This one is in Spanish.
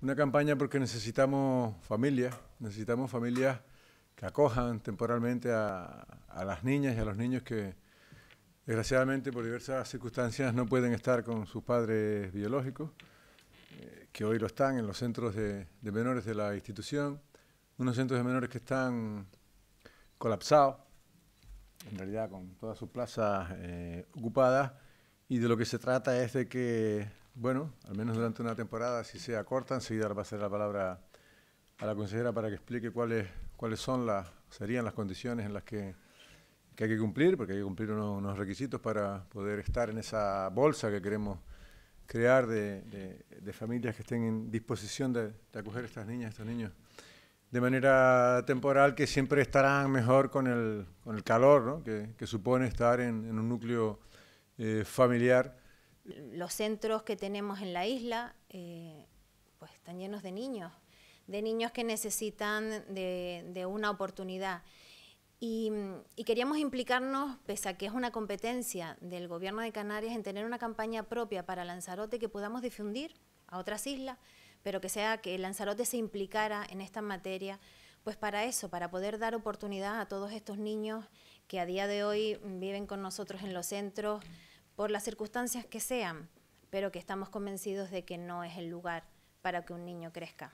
Una campaña porque necesitamos familias, necesitamos familias que acojan temporalmente a, las niñas y a los niños que desgraciadamente por diversas circunstancias no pueden estar con sus padres biológicos, eh, que hoy lo están en los centros de, menores de la institución, unos centros de menores que están colapsados, en realidad con todas sus plazas eh, ocupadas, y de lo que se trata es de que, bueno, al menos durante una temporada, si sea corta, enseguida le a la palabra a la consejera para que explique cuáles, cuáles son las, serían las condiciones en las que, hay que cumplir, porque hay que cumplir unos, requisitos para poder estar en esa bolsa que queremos crear de, familias que estén en disposición de, acoger a estas niñas, estos niños, de manera temporal, que siempre estarán mejor con el, con el calor que, supone estar en, en un núcleo eh, familiar. Los centros que tenemos en la isla eh, pues están llenos de niños, de niños que necesitan de, una oportunidad. Y, y, queríamos implicarnos, pese a que es una competencia del Gobierno de Canarias, en tener una campaña propia para Lanzarote que podamos difundir a otras islas, pero que sea que Lanzarote se implicara en esta materia, pues para eso, para poder dar oportunidad a todos estos niños que a día de hoy viven con nosotros en los centros por las circunstancias que sean, pero que estamos convencidos de que no es el lugar para que un niño crezca.